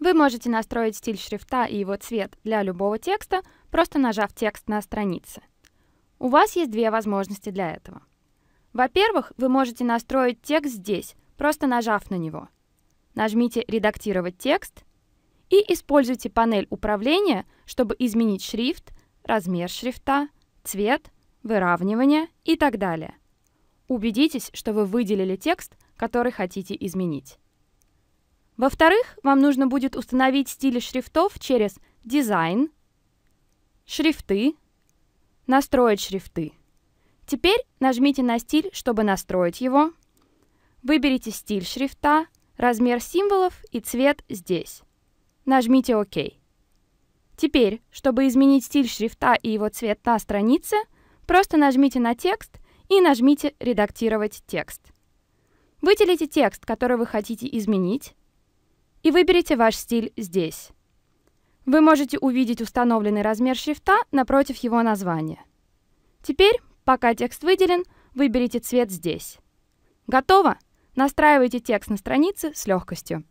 Вы можете настроить стиль шрифта и его цвет для любого текста, просто нажав текст на странице. У вас есть две возможности для этого. Во-первых, вы можете настроить текст здесь, просто нажав на него. Нажмите «Редактировать текст» и используйте панель управления, чтобы изменить шрифт, размер шрифта, цвет, выравнивание и так далее. Убедитесь, что вы выделили текст, который хотите изменить. Во-вторых, вам нужно будет установить стили шрифтов через «Дизайн», «Шрифты», «Настроить шрифты». Теперь нажмите на стиль, чтобы настроить его. Выберите стиль шрифта, размер символов и цвет здесь. Нажмите «Ок». Теперь, чтобы изменить стиль шрифта и его цвет на странице, просто нажмите на текст и нажмите «Редактировать текст». Выделите текст, который вы хотите изменить, и выберите ваш стиль здесь. Вы можете увидеть установленный размер шрифта напротив его названия. Теперь, пока текст выделен, выберите цвет здесь. Готово? Настраивайте текст на странице с легкостью.